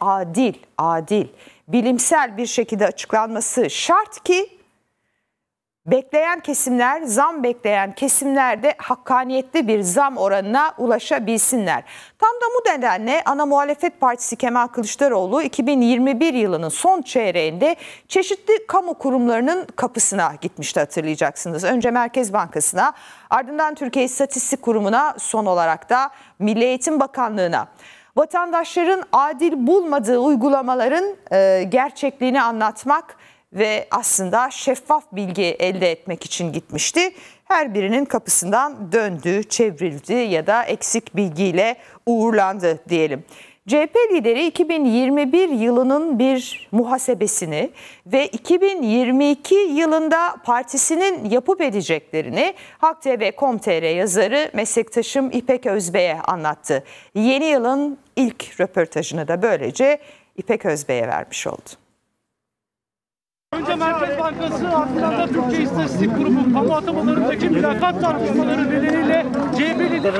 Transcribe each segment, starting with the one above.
adil, adil, bilimsel bir şekilde açıklanması şart ki bekleyen kesimler, zam bekleyen kesimler de hakkaniyetli bir zam oranına ulaşabilsinler. Tam da bu nedenle ana muhalefet partisi Kemal Kılıçdaroğlu 2021 yılının son çeyreğinde çeşitli kamu kurumlarının kapısına gitmişti hatırlayacaksınız. Önce Merkez Bankası'na ardından Türkiye İstatistik Kurumu'na son olarak da Milli Eğitim Bakanlığı'na vatandaşların adil bulmadığı uygulamaların e, gerçekliğini anlatmak ve aslında şeffaf bilgi elde etmek için gitmişti. Her birinin kapısından döndü, çevrildi ya da eksik bilgiyle uğurlandı diyelim. CHP lideri 2021 yılının bir muhasebesini ve 2022 yılında partisinin yapıp edeceklerini Halk TV TV.com.tr yazarı meslektaşım İpek Özbey'e anlattı. Yeni yılın ilk röportajını da böylece İpek Özbey'e vermiş oldu. Önce Merkez Bankası ardından da Türkiye İstatistik Kurumu kamu atamalarındaki mülakat tartışmaları nedeniyle CHP lideri...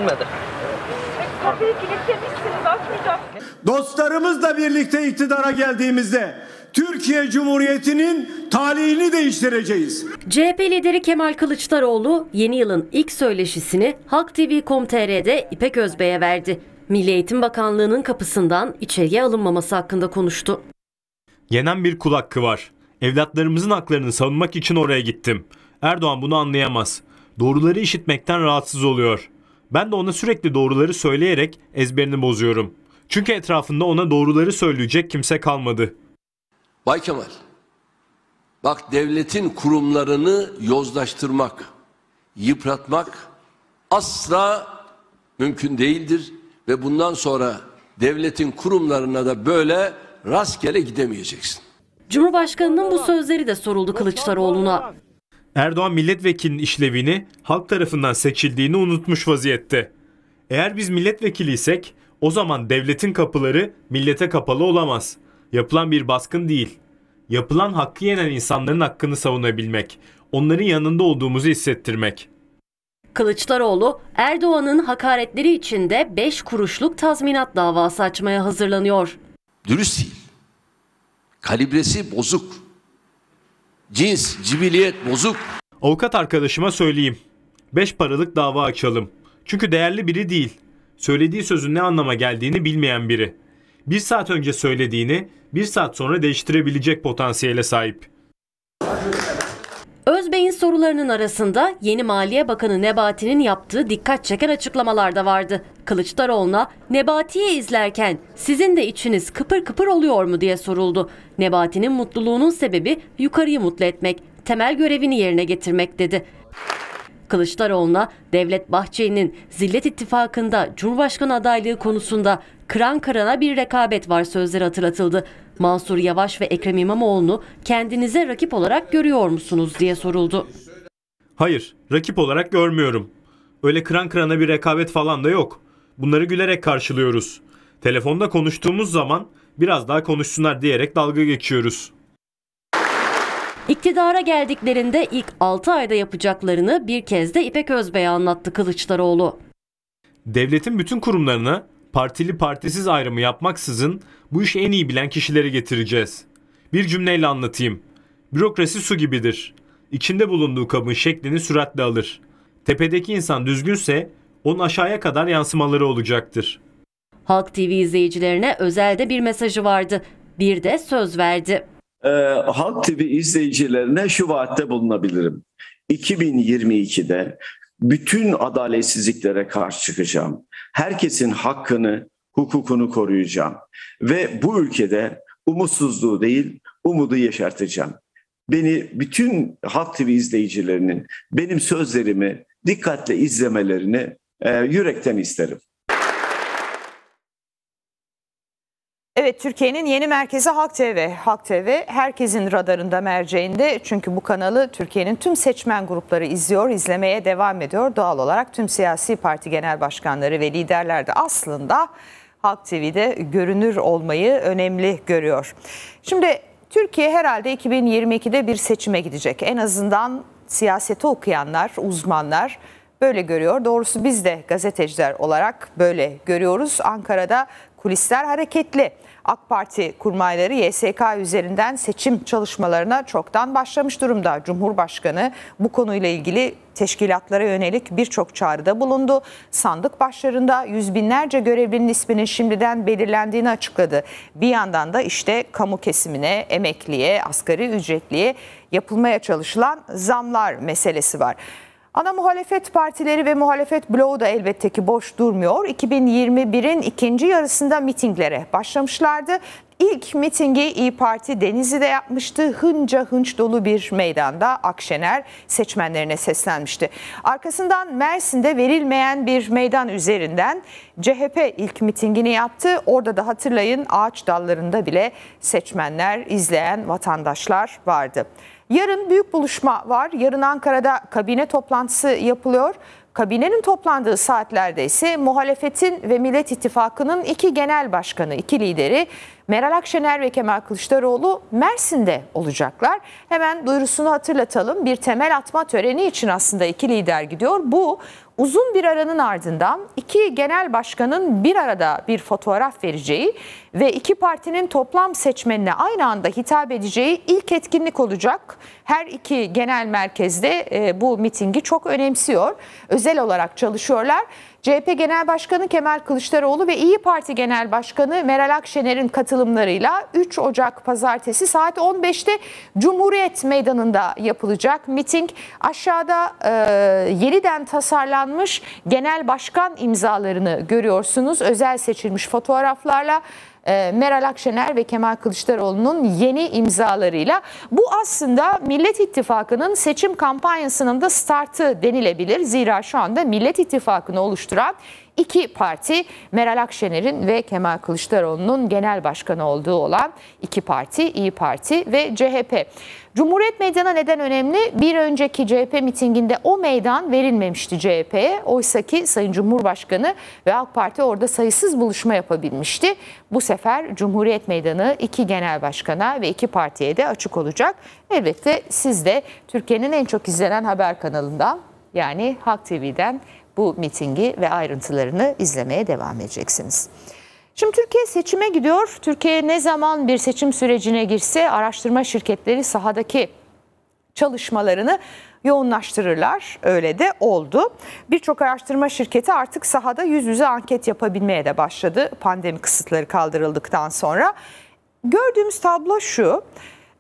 Kapıyı kilitlemişsiniz açmayacaksınız dostlarımızla birlikte iktidara geldiğimizde Türkiye Cumhuriyeti'nin talihini değiştireceğiz. CHP lideri Kemal Kılıçdaroğlu yeni yılın ilk söyleşisini Halk TV.com.tr'de İpek Özbey'e verdi. Milli Eğitim Bakanlığı'nın kapısından içeriye alınmaması hakkında konuştu. Yenen bir kul hakkı var. Evlatlarımızın haklarını savunmak için oraya gittim. Erdoğan bunu anlayamaz. Doğruları işitmekten rahatsız oluyor. Ben de ona sürekli doğruları söyleyerek ezberini bozuyorum.'' Çünkü etrafında ona doğruları söyleyecek kimse kalmadı. Bay Kemal, bak devletin kurumlarını yozlaştırmak, yıpratmak asla mümkün değildir ve bundan sonra devletin kurumlarına da böyle rastgele gidemeyeceksin. Cumhurbaşkanının bu sözleri de soruldu Kılıçdaroğlu'na. Erdoğan milletvekilinin işlevini halk tarafından seçildiğini unutmuş vaziyette. Eğer biz milletvekiliysek o zaman devletin kapıları millete kapalı olamaz. Yapılan bir baskın değil. Yapılan hakkı yenen insanların hakkını savunabilmek, onların yanında olduğumuzu hissettirmek. Kılıçdaroğlu, Erdoğan'ın hakaretleri içinde 5 kuruşluk tazminat davası açmaya hazırlanıyor. Dürüst değil. Kalibresi bozuk. Cins, cibiliyet bozuk. Avukat arkadaşıma söyleyeyim. 5 paralık dava açalım. Çünkü değerli biri değil söylediği sözün ne anlama geldiğini bilmeyen biri. Bir saat önce söylediğini bir saat sonra değiştirebilecek potansiyele sahip. Özbey'in sorularının arasında yeni Maliye Bakanı Nebati'nin yaptığı dikkat çeken açıklamalar da vardı. Kılıçdaroğlu'na Nebati'yi izlerken sizin de içiniz kıpır kıpır oluyor mu diye soruldu. Nebati'nin mutluluğunun sebebi yukarıyı mutlu etmek, temel görevini yerine getirmek dedi. Kılıçdaroğlu'na Devlet Bahçeli'nin Zillet İttifakı'nda Cumhurbaşkanı adaylığı konusunda kıran kırana bir rekabet var sözleri hatırlatıldı. Mansur Yavaş ve Ekrem İmamoğlu'nu kendinize rakip olarak görüyor musunuz diye soruldu. Hayır, rakip olarak görmüyorum. Öyle kıran kırana bir rekabet falan da yok. Bunları gülerek karşılıyoruz. Telefonda konuştuğumuz zaman biraz daha konuşsunlar diyerek dalga geçiyoruz. İktidara geldiklerinde ilk 6 ayda yapacaklarını bir kez de İpek Özbey'e anlattı Kılıçdaroğlu. Devletin bütün kurumlarını partili partisiz ayrımı yapmaksızın bu işi en iyi bilen kişileri getireceğiz. Bir cümleyle anlatayım. Bürokrasi su gibidir. İçinde bulunduğu kabın şeklini süratle alır. Tepedeki insan düzgünse onun aşağıya kadar yansımaları olacaktır. Halk TV izleyicilerine özelde bir mesajı vardı. Bir de söz verdi e, Halk TV izleyicilerine şu vaatte bulunabilirim. 2022'de bütün adaletsizliklere karşı çıkacağım. Herkesin hakkını, hukukunu koruyacağım. Ve bu ülkede umutsuzluğu değil, umudu yeşerteceğim. Beni bütün Halk TV izleyicilerinin benim sözlerimi dikkatle izlemelerini e, yürekten isterim. Evet Türkiye'nin yeni merkezi Halk TV. Halk TV herkesin radarında merceğinde çünkü bu kanalı Türkiye'nin tüm seçmen grupları izliyor, izlemeye devam ediyor. Doğal olarak tüm siyasi parti genel başkanları ve liderler de aslında Halk TV'de görünür olmayı önemli görüyor. Şimdi Türkiye herhalde 2022'de bir seçime gidecek. En azından siyaseti okuyanlar, uzmanlar böyle görüyor. Doğrusu biz de gazeteciler olarak böyle görüyoruz. Ankara'da kulisler hareketli. AK Parti kurmayları YSK üzerinden seçim çalışmalarına çoktan başlamış durumda. Cumhurbaşkanı bu konuyla ilgili teşkilatlara yönelik birçok çağrıda bulundu. Sandık başlarında yüz binlerce görevlinin isminin şimdiden belirlendiğini açıkladı. Bir yandan da işte kamu kesimine, emekliye, asgari ücretliye yapılmaya çalışılan zamlar meselesi var. Ana muhalefet partileri ve muhalefet bloğu da elbette ki boş durmuyor. 2021'in ikinci yarısında mitinglere başlamışlardı. İlk mitingi İyi Parti Denizli'de yapmıştı. Hınca hınç dolu bir meydanda Akşener seçmenlerine seslenmişti. Arkasından Mersin'de verilmeyen bir meydan üzerinden CHP ilk mitingini yaptı. Orada da hatırlayın ağaç dallarında bile seçmenler, izleyen vatandaşlar vardı. Yarın büyük buluşma var. Yarın Ankara'da kabine toplantısı yapılıyor. Kabinenin toplandığı saatlerde ise muhalefetin ve Millet İttifakı'nın iki genel başkanı, iki lideri Meral Akşener ve Kemal Kılıçdaroğlu Mersin'de olacaklar. Hemen duyurusunu hatırlatalım. Bir temel atma töreni için aslında iki lider gidiyor. Bu uzun bir aranın ardından iki genel başkanın bir arada bir fotoğraf vereceği ve iki partinin toplam seçmenine aynı anda hitap edeceği ilk etkinlik olacak. Her iki genel merkezde e, bu mitingi çok önemsiyor. Özel olarak çalışıyorlar. CHP Genel Başkanı Kemal Kılıçdaroğlu ve İyi Parti Genel Başkanı Meral Akşener'in katılımlarıyla 3 Ocak pazartesi saat 15'te Cumhuriyet Meydanı'nda yapılacak miting. Aşağıda e, yeniden tasarlanmış genel başkan imzalarını görüyorsunuz. Özel seçilmiş fotoğraflarla ee, Meral Akşener ve Kemal Kılıçdaroğlu'nun yeni imzalarıyla. Bu aslında Millet İttifakı'nın seçim kampanyasının da startı denilebilir. Zira şu anda Millet İttifakı'nı oluşturan iki parti Meral Akşener'in ve Kemal Kılıçdaroğlu'nun genel başkanı olduğu olan iki parti İyi Parti ve CHP. Cumhuriyet Meydanı neden önemli? Bir önceki CHP mitinginde o meydan verilmemişti CHP'ye. Oysa ki Sayın Cumhurbaşkanı ve AK Parti orada sayısız buluşma yapabilmişti. Bu sefer Cumhuriyet Meydanı iki genel başkana ve iki partiye de açık olacak. Elbette siz de Türkiye'nin en çok izlenen haber kanalından yani Halk TV'den bu mitingi ve ayrıntılarını izlemeye devam edeceksiniz. Şimdi Türkiye seçime gidiyor. Türkiye ne zaman bir seçim sürecine girse araştırma şirketleri sahadaki çalışmalarını yoğunlaştırırlar. Öyle de oldu. Birçok araştırma şirketi artık sahada yüz yüze anket yapabilmeye de başladı pandemi kısıtları kaldırıldıktan sonra. Gördüğümüz tablo şu.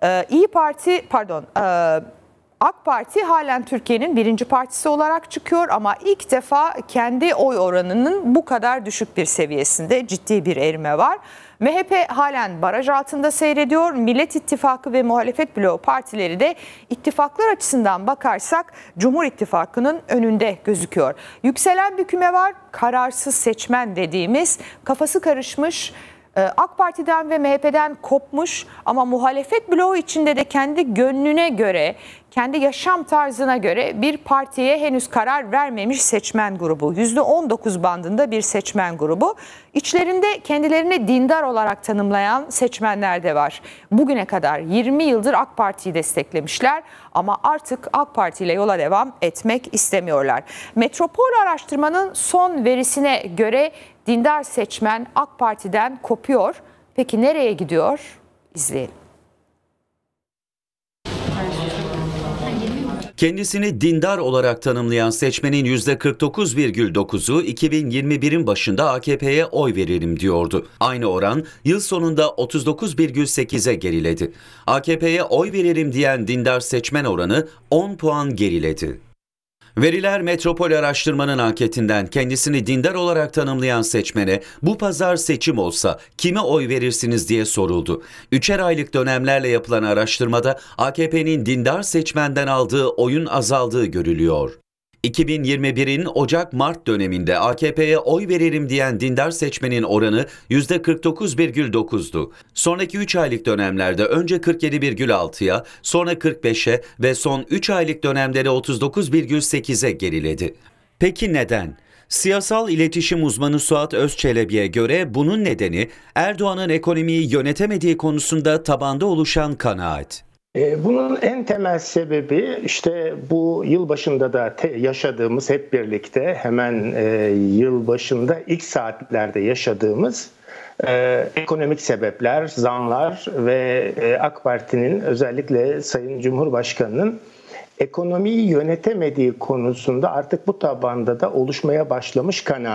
Ee, İyi Parti pardon e, AK Parti halen Türkiye'nin birinci partisi olarak çıkıyor ama ilk defa kendi oy oranının bu kadar düşük bir seviyesinde ciddi bir erime var. MHP halen baraj altında seyrediyor. Millet İttifakı ve muhalefet bloğu partileri de ittifaklar açısından bakarsak Cumhur İttifakı'nın önünde gözüküyor. Yükselen bir küme var. Kararsız seçmen dediğimiz kafası karışmış e, AK Parti'den ve MHP'den kopmuş ama muhalefet bloğu içinde de kendi gönlüne göre, kendi yaşam tarzına göre bir partiye henüz karar vermemiş seçmen grubu. %19 bandında bir seçmen grubu. İçlerinde kendilerini dindar olarak tanımlayan seçmenler de var. Bugüne kadar 20 yıldır AK Parti'yi desteklemişler ama artık AK Parti ile yola devam etmek istemiyorlar. Metropol araştırmanın son verisine göre dindar seçmen AK Parti'den kopuyor. Peki nereye gidiyor? İzleyelim. Kendisini dindar olarak tanımlayan seçmenin %49,9'u 2021'in başında AKP'ye oy veririm diyordu. Aynı oran yıl sonunda 39,8'e geriledi. AKP'ye oy veririm diyen dindar seçmen oranı 10 puan geriledi. Veriler Metropol Araştırma'nın anketinden kendisini dindar olarak tanımlayan seçmene bu pazar seçim olsa kime oy verirsiniz diye soruldu. Üçer aylık dönemlerle yapılan araştırmada AKP'nin dindar seçmenden aldığı oyun azaldığı görülüyor. 2021'in Ocak-Mart döneminde AKP'ye oy veririm diyen dindar seçmenin oranı %49,9'du. Sonraki 3 aylık dönemlerde önce 47,6'ya, sonra 45'e ve son 3 aylık dönemleri 39,8'e geriledi. Peki neden? Siyasal iletişim uzmanı Suat Özçelebi'ye göre bunun nedeni Erdoğan'ın ekonomiyi yönetemediği konusunda tabanda oluşan kanaat. E, bunun en temel sebebi işte bu yıl başında da yaşadığımız hep birlikte hemen e, yıl başında ilk saatlerde yaşadığımız e, ekonomik sebepler, zanlar ve e, AK Parti'nin özellikle Sayın Cumhurbaşkanı'nın ekonomiyi yönetemediği konusunda artık bu tabanda da oluşmaya başlamış kanal.